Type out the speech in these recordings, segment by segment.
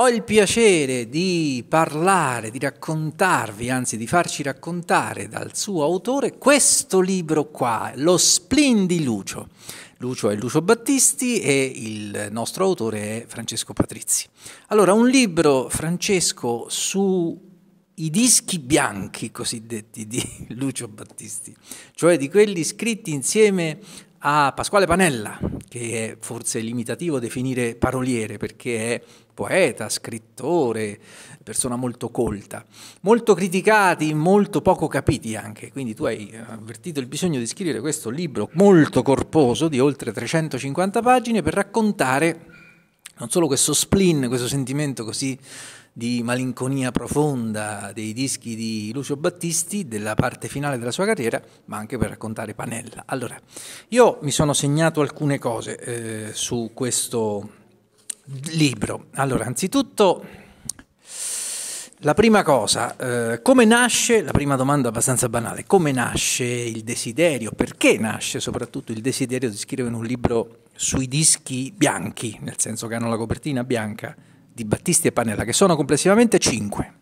Ho il piacere di parlare, di raccontarvi, anzi di farci raccontare dal suo autore questo libro qua, Lo Splin di Lucio. Lucio è Lucio Battisti e il nostro autore è Francesco Patrizzi. Allora, un libro, Francesco, sui dischi bianchi cosiddetti di Lucio Battisti, cioè di quelli scritti insieme a Pasquale Panella, che è forse limitativo definire paroliere perché è poeta, scrittore, persona molto colta, molto criticati, molto poco capiti anche, quindi tu hai avvertito il bisogno di scrivere questo libro molto corposo di oltre 350 pagine per raccontare non solo questo spleen, questo sentimento così di malinconia profonda dei dischi di Lucio Battisti, della parte finale della sua carriera, ma anche per raccontare Panella. Allora, io mi sono segnato alcune cose eh, su questo libro. Allora, anzitutto, la prima cosa, eh, come nasce, la prima domanda abbastanza banale, come nasce il desiderio, perché nasce soprattutto il desiderio di scrivere un libro sui dischi bianchi, nel senso che hanno la copertina bianca? di Battisti e Panella, che sono complessivamente 5.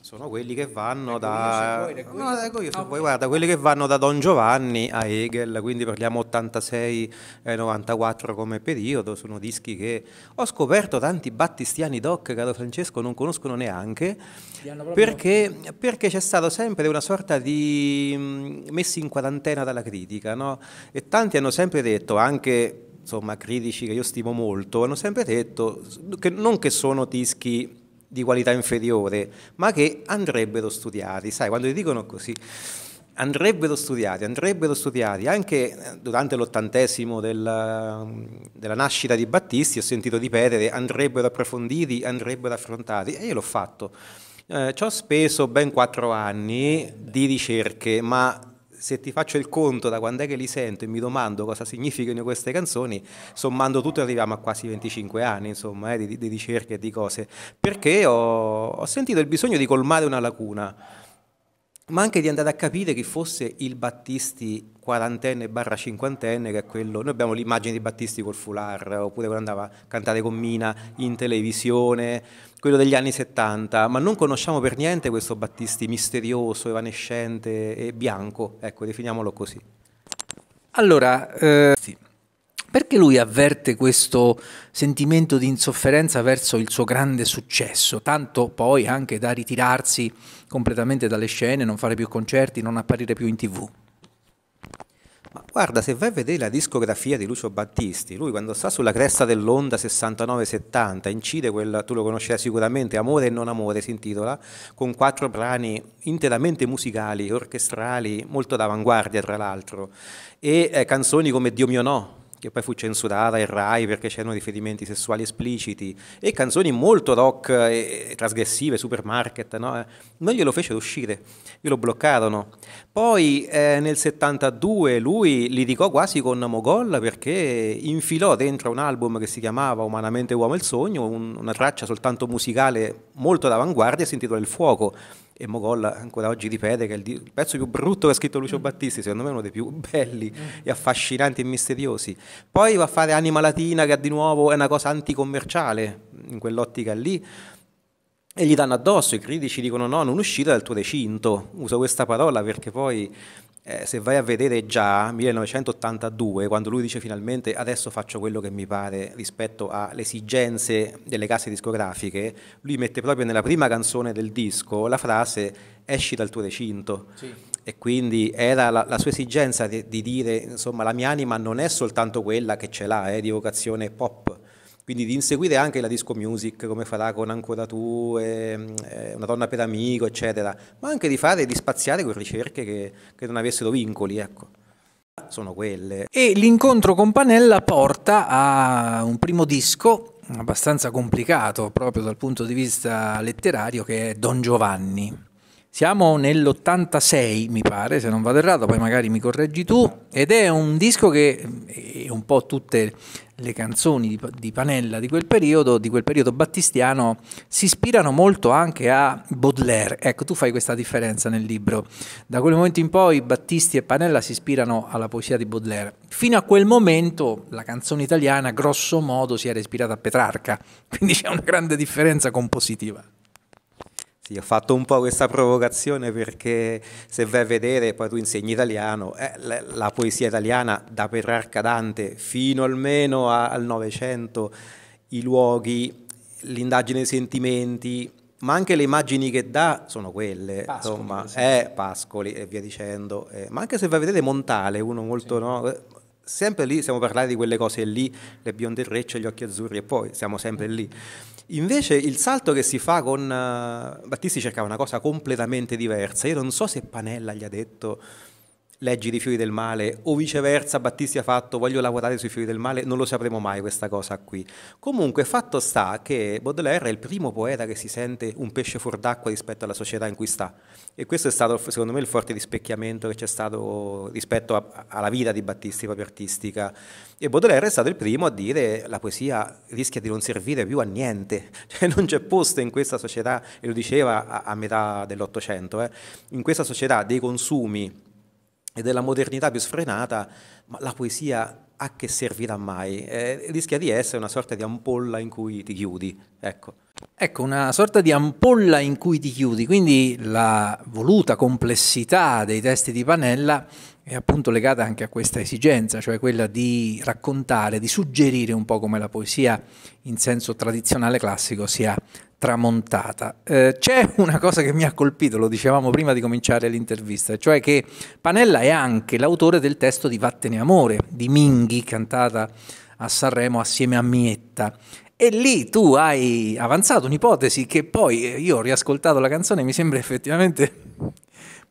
Sono quelli che vanno ecco, da... Vuoi, no, okay. Ecco, vuoi, guarda, quelli che vanno da Don Giovanni a Hegel, quindi parliamo 86-94 eh, come periodo, sono dischi che ho scoperto tanti battistiani doc, caro Francesco, non conoscono neanche, perché, perché, c'è stato sempre una sorta di mm, messi in quarantena dalla critica, no? E tanti hanno sempre detto, anche insomma, critici che io stimo molto, hanno sempre detto che non che sono dischi di qualità inferiore, ma che andrebbero studiati, sai, quando gli dicono così, andrebbero studiati, andrebbero studiati, anche eh, durante l'ottantesimo della, mm, della nascita di Battisti ho sentito ripetere andrebbero approfonditi, andrebbero affrontati e io l'ho fatto. Eh, ci ho speso ben quattro anni di ricerche, ma se ti faccio il conto da quando è che li sento e mi domando cosa significano queste canzoni, sommando tutto arriviamo a quasi 25 anni, insomma, eh, di, di ricerche e di cose, perché ho, ho sentito il bisogno di colmare una lacuna ma anche di andare a capire chi fosse il Battisti quarantenne barra cinquantenne, che è quello, noi abbiamo l'immagine di Battisti col foulard, oppure quando andava a cantare con Mina in televisione, quello degli anni 70, ma non conosciamo per niente questo Battisti misterioso, evanescente e bianco, ecco, definiamolo così. Allora, eh, sì. Perché lui avverte questo sentimento di insofferenza verso il suo grande successo, tanto poi anche da ritirarsi completamente dalle scene, non fare più concerti, non apparire più in tv? Ma guarda, se vai a vedere la discografia di Lucio Battisti, lui quando sta sulla cresta dell'onda 69-70 incide quel, tu lo conoscerai sicuramente, Amore e non amore si intitola, con quattro brani interamente musicali, orchestrali, molto d'avanguardia tra l'altro, e eh, canzoni come Dio mio no, che poi fu censurata in Rai perché c'erano riferimenti sessuali espliciti, e canzoni molto rock e trasgressive, supermarket, no? non glielo fecero uscire, glielo bloccarono. Poi eh, nel 72 lui litigò quasi con Mogol perché infilò dentro un album che si chiamava Umanamente Uomo e il Sogno, un, una traccia soltanto musicale molto d'avanguardia, si intitola Il Fuoco, e Mogolla ancora oggi ripete che è il, il, pezzo più brutto che ha scritto Lucio mm. Battisti, secondo me è uno dei più belli mm. e affascinanti e misteriosi. Poi va a fare Anima Latina che di nuovo è una cosa anticommerciale in quell'ottica lì e gli danno addosso, i critici dicono no, non uscite dal tuo recinto, uso questa parola perché poi eh, se vai a vedere già 1982, quando lui dice finalmente adesso faccio quello che mi pare rispetto alle esigenze delle case discografiche, lui mette proprio nella prima canzone del disco la frase esci dal tuo recinto. Sì. E quindi era la, la sua esigenza di, di, dire, insomma, la mia anima non è soltanto quella che ce l'ha, è eh, di vocazione pop, quindi di inseguire anche la disco music come farà con Ancora tu, e, e Una donna per amico, eccetera, ma anche di fare, di spaziare con ricerche che, che non avessero vincoli, ecco. Sono quelle. E l'incontro con Panella porta a un primo disco abbastanza complicato proprio dal punto di vista letterario che è Don Giovanni. Siamo nell'86, mi pare, se non vado errato, poi magari mi correggi tu, ed è un disco che eh, un po' tutte le canzoni di, di Panella di quel periodo, di quel periodo battistiano, si ispirano molto anche a Baudelaire. Ecco, tu fai questa differenza nel libro. Da quel momento in poi Battisti e Panella si ispirano alla poesia di Baudelaire. Fino a quel momento la canzone italiana, grosso modo, si era ispirata a Petrarca, quindi c'è una grande differenza compositiva. Sì, ho fatto un po' questa provocazione perché se vai a vedere, poi tu insegni italiano, eh, la, la, poesia italiana da Petrarca Dante fino almeno a, al Novecento, i luoghi, l'indagine dei sentimenti, ma anche le immagini che dà sono quelle, Pascoli, insomma, eh, Pascoli e via dicendo, eh, ma anche se vai a vedere Montale, uno molto... Sì. No, eh, sempre lì stiamo parlando di quelle cose lì, le bionde trecce, gli occhi azzurri e poi siamo sempre lì. Invece il salto che si fa con... Uh, Battisti cercava una cosa completamente diversa, io non so se Panella gli ha detto leggi dei fiori del male o viceversa Battisti ha fatto voglio lavorare sui fiori del male, non lo sapremo mai questa cosa qui. Comunque fatto sta che Baudelaire è il primo poeta che si sente un pesce fuor d'acqua rispetto alla società in cui sta e questo è stato secondo me il forte rispecchiamento che c'è stato rispetto a, alla vita di Battisti proprio artistica e Baudelaire è stato il primo a dire la poesia rischia di non servire più a niente, cioè non c'è posto in questa società e lo diceva a, a metà dell'Ottocento, eh, in questa società dei consumi e della modernità più sfrenata, ma la poesia a che servirà mai? Eh, rischia di essere una sorta di ampolla in cui ti chiudi. Ecco. Ecco, una sorta di ampolla in cui ti chiudi, quindi la voluta complessità dei testi di Panella è appunto legata anche a questa esigenza, cioè quella di raccontare, di suggerire un po' come la poesia in senso tradizionale classico sia tramontata. Eh, c'è una cosa che mi ha colpito, lo dicevamo prima di cominciare l'intervista, cioè che Panella è anche l'autore del testo di Vattene Amore, di Minghi, cantata a Sanremo assieme a Mietta e lì tu hai avanzato un'ipotesi che poi eh, io ho riascoltato la canzone e mi sembra effettivamente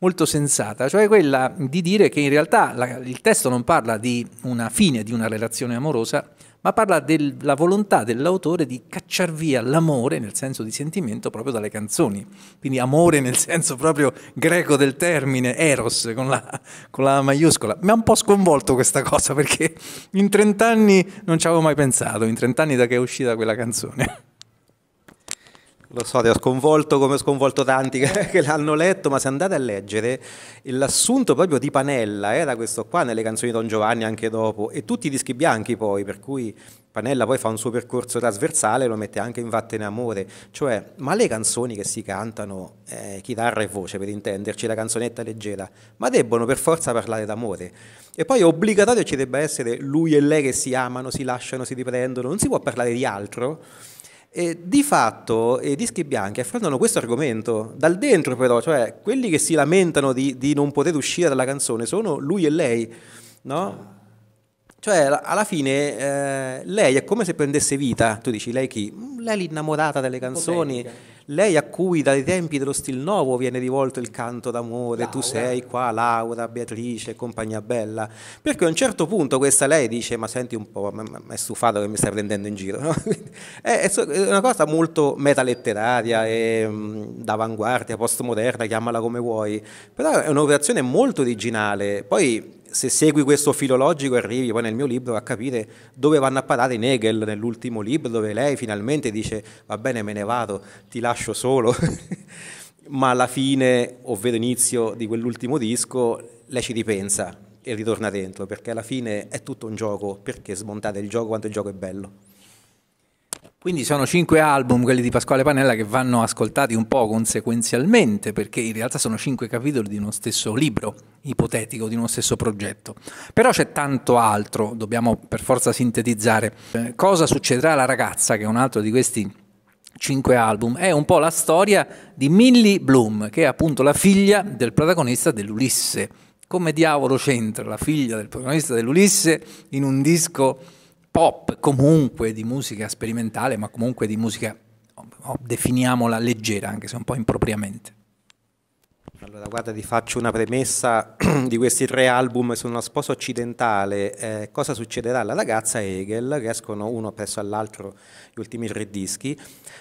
molto sensata, cioè quella di dire che in realtà la, il testo non parla di una fine di una relazione amorosa, ma parla della volontà dell'autore di cacciar via l'amore nel senso di sentimento proprio dalle canzoni. Quindi amore nel senso proprio greco del termine, eros con la, con la maiuscola. Mi ha un po' sconvolto questa cosa perché in 30 anni non ci avevo mai pensato, in 30 anni da che è uscita quella canzone. Lo so, ti ho sconvolto come ho sconvolto tanti che, che l'hanno letto, ma se andate a leggere l'assunto proprio di Panella era questo qua nelle canzoni Don Giovanni anche dopo e tutti i dischi bianchi poi, per cui Panella poi fa un suo percorso trasversale e lo mette anche in Vattene Amore, cioè ma le canzoni che si cantano, eh, chitarra e voce per intenderci, la canzonetta leggera, ma debbono per forza parlare d'amore. E poi è obbligatorio ci debba essere lui e lei che si amano, si lasciano, si riprendono, non si può parlare di altro e di fatto i dischi bianchi affrontano questo argomento, dal dentro però, cioè quelli che si lamentano di, di non poter uscire dalla canzone sono lui e lei, no? Cioè alla fine eh, lei è come se prendesse vita, tu dici lei chi? Lei l'innamorata delle canzoni. Polemica lei a cui dai tempi dello stil nuovo viene rivolto il canto d'amore, Laura. tu sei qua, Laura, Beatrice, compagnia bella, perché a un certo punto questa lei dice ma senti un po', mi è stufato che mi stai prendendo in giro, no? è, è, una cosa molto metaletteraria, e, mh, mm, d'avanguardia, postmoderna, chiamala come vuoi, però è un'operazione molto originale, poi se segui questo filologico arrivi poi nel mio libro a capire dove vanno a parare Nagel nell'ultimo libro dove lei finalmente dice va bene me ne vado, ti lascio solo, ma alla fine, ovvero inizio di quell'ultimo disco, lei ci ripensa e ritorna dentro perché alla fine è tutto un gioco, perché smontate il gioco quanto il gioco è bello. Quindi sono cinque album, quelli di Pasquale Panella, che vanno ascoltati un po' conseguenzialmente, perché in realtà sono cinque capitoli di uno stesso libro ipotetico, di uno stesso progetto. Però c'è tanto altro, dobbiamo per forza sintetizzare. Eh, cosa succederà alla ragazza, che è un altro di questi cinque album, è un po' la storia di Millie Bloom, che è appunto la figlia del protagonista dell'Ulisse. Come diavolo c'entra la figlia del protagonista dell'Ulisse in un disco pop comunque di musica sperimentale, ma comunque di musica, oh, oh, definiamola leggera, anche se un po' impropriamente. Allora, guarda, ti faccio una premessa di questi tre album su una sposa occidentale. Eh, cosa succederà alla ragazza Hegel, che escono uno presso l'altro gli ultimi tre dischi,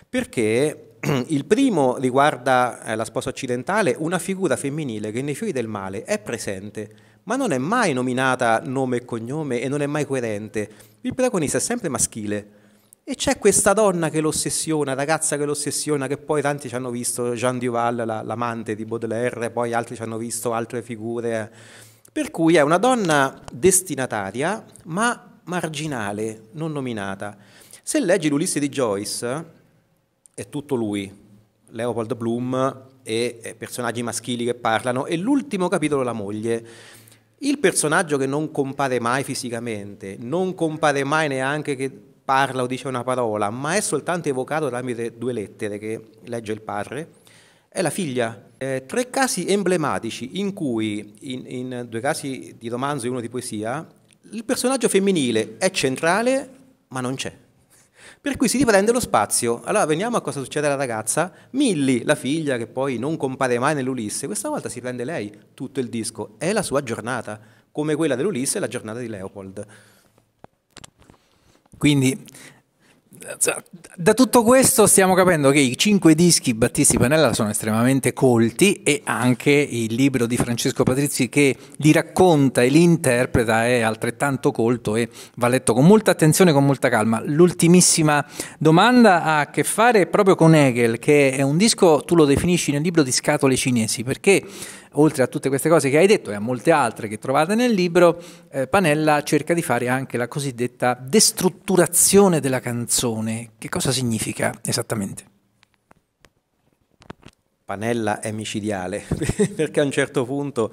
perché il primo riguarda eh, la sposa occidentale, una figura femminile che nei fiori del male è presente ma non è mai nominata nome e cognome e non è mai coerente. Il protagonista è sempre maschile. E c'è questa donna che l'ossessiona, ragazza che l'ossessiona, che poi tanti ci hanno visto, Jean Duval, la, l'amante di Baudelaire, poi altri ci hanno visto altre figure. Per cui è una donna destinataria, ma marginale, non nominata. Se leggi l'Ulisse di Joyce, è tutto lui, Leopold Bloom e eh, personaggi maschili che parlano, e l'ultimo capitolo la moglie. Il personaggio che non compare mai fisicamente, non compare mai neanche che parla o dice una parola, ma è soltanto evocato tramite due lettere che legge il padre, è la figlia. Eh, tre casi emblematici in cui, in, in due casi di romanzo e uno di poesia, il personaggio femminile è centrale ma non c'è. Per cui si riprende lo spazio. Allora veniamo a cosa succede alla ragazza. Milly, la figlia che poi non compare mai nell'Ulisse, questa volta si prende lei tutto il disco. È la sua giornata, come quella dell'Ulisse è la giornata di Leopold. Quindi da tutto questo stiamo capendo che i cinque dischi Battisti Panella sono estremamente colti e anche il libro di Francesco Patrizzi che li racconta e li interpreta è altrettanto colto e va letto con molta attenzione e con molta calma. L'ultimissima domanda ha a che fare proprio con Hegel, che è un disco, tu lo definisci nel libro di scatole cinesi, perché oltre a tutte queste cose che hai detto e a molte altre che trovate nel libro, eh, Panella cerca di fare anche la cosiddetta destrutturazione della canzone. Che cosa significa esattamente? Panella è micidiale, perché a un certo punto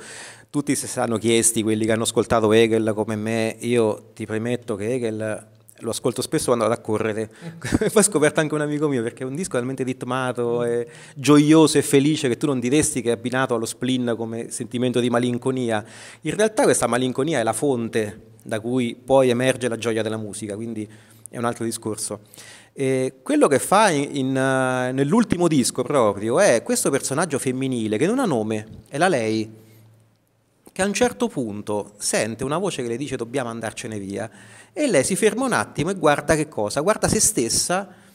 tutti si saranno chiesti, quelli che hanno ascoltato Hegel come me, io ti premetto che Hegel lo ascolto spesso quando vado a correre. Mm. Poi ho scoperto anche un amico mio perché è un disco talmente ritmato, mm. e gioioso e felice che tu non diresti che è abbinato allo spleen come sentimento di malinconia. In realtà questa malinconia è la fonte da cui poi emerge la gioia della musica, quindi è un altro discorso. E quello che fa in, in, eh, nell'ultimo disco proprio è questo personaggio femminile che non ha nome, è la lei che a un certo punto sente una voce che le dice dobbiamo andarcene via e lei si ferma un attimo e guarda che cosa? Guarda se stessa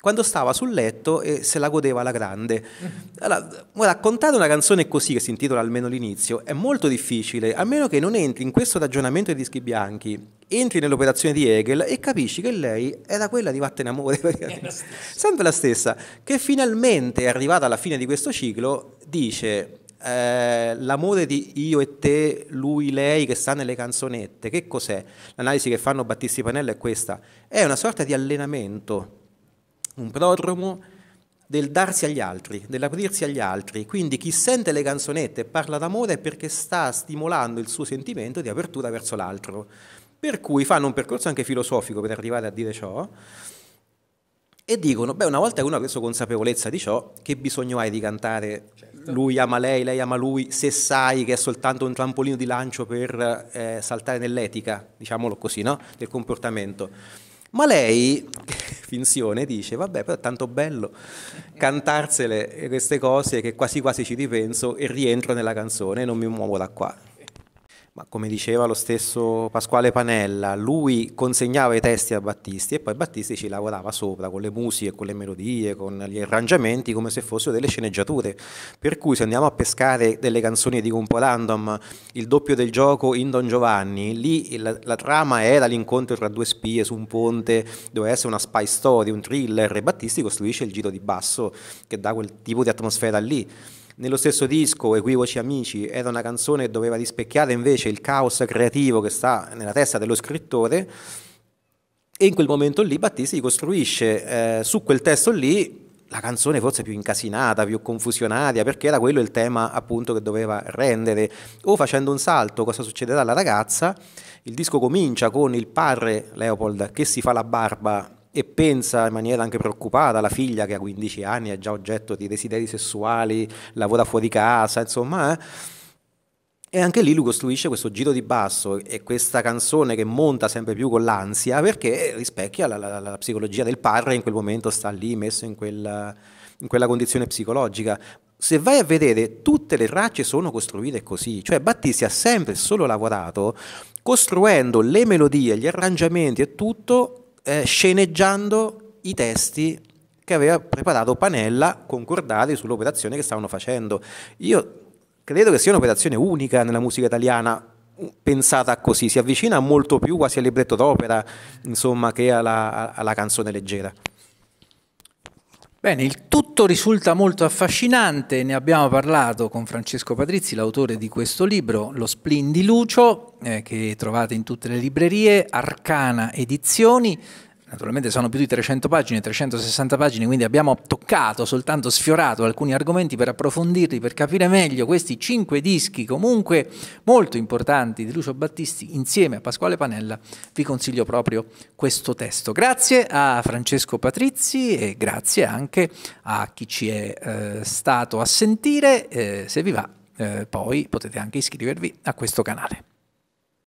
quando stava sul letto e se la godeva alla grande. Mm-hmm. Allora, raccontare una canzone così, che si intitola almeno l'inizio, è molto difficile, a meno che non entri in questo ragionamento dei dischi bianchi, entri nell'operazione di Hegel e capisci che lei era quella di Vattene Amore, sempre la stessa, che finalmente è arrivata alla fine di questo ciclo, dice eh, l'amore di io e te, lui, lei che sta nelle canzonette, che cos'è? L'analisi che fanno Battisti Panella è questa, è una sorta di allenamento, un prodromo del darsi agli altri, dell'aprirsi agli altri. Quindi chi sente le canzonette e parla d'amore è perché sta stimolando il suo sentimento di apertura verso l'altro. Per cui fanno un percorso anche filosofico per arrivare a dire ciò e dicono, beh, una volta che uno ha preso consapevolezza di ciò, che bisogno hai di cantare? Certo lui ama lei, lei ama lui, se sai che è soltanto un trampolino di lancio per eh, saltare nell'etica, diciamolo così, no? del comportamento. Ma lei, finzione, dice, vabbè, però è tanto bello cantarsele queste cose che quasi quasi ci ripenso e rientro nella canzone e non mi muovo da qua. Ma come diceva lo stesso Pasquale Panella, lui consegnava i testi a Battisti e poi Battisti ci lavorava sopra con le musiche, con le melodie, con gli arrangiamenti come se fossero delle sceneggiature. Per cui se andiamo a pescare delle canzoni di Compo Random, il doppio del gioco in Don Giovanni, lì la, la trama era l'incontro tra due spie su un ponte, doveva essere una spy story, un thriller e Battisti costruisce il giro di basso che dà quel tipo di atmosfera lì. Nello stesso disco, Equivoci Amici, era una canzone che doveva rispecchiare invece il caos creativo che sta nella testa dello scrittore e in quel momento lì Battisti costruisce eh, su quel testo lì la canzone forse più incasinata, più confusionaria, perché era quello il tema appunto che doveva rendere. O facendo un salto, cosa succederà alla ragazza? Il disco comincia con il padre Leopold che si fa la barba e pensa in maniera anche preoccupata alla figlia che ha 15 anni è già oggetto di desideri sessuali, lavora fuori casa, insomma. Eh? E anche lì lui costruisce questo giro di basso e questa canzone che monta sempre più con l'ansia perché rispecchia la, la, la psicologia del padre in quel momento sta lì messo in quella, in quella condizione psicologica. Se vai a vedere, tutte le tracce sono costruite così, cioè Battisti ha sempre solo lavorato costruendo le melodie, gli arrangiamenti e tutto eh, sceneggiando i testi che aveva preparato Panella concordati sull'operazione che stavano facendo. Io credo che sia un'operazione unica nella musica italiana pensata così, si avvicina molto più quasi al libretto d'opera, insomma, che alla, alla canzone leggera. Bene, il tutto risulta molto affascinante, ne abbiamo parlato con Francesco Patrizzi, l'autore di questo libro, Lo Splin di Lucio, eh, che trovate in tutte le librerie, Arcana Edizioni, Naturalmente sono più di 300 pagine, 360 pagine, quindi abbiamo toccato, soltanto sfiorato alcuni argomenti per approfondirli, per capire meglio questi cinque dischi comunque molto importanti di Lucio Battisti insieme a Pasquale Panella. Vi consiglio proprio questo testo. Grazie a Francesco Patrizzi e grazie anche a chi ci è eh, stato a sentire. Eh, se vi va, eh, poi potete anche iscrivervi a questo canale.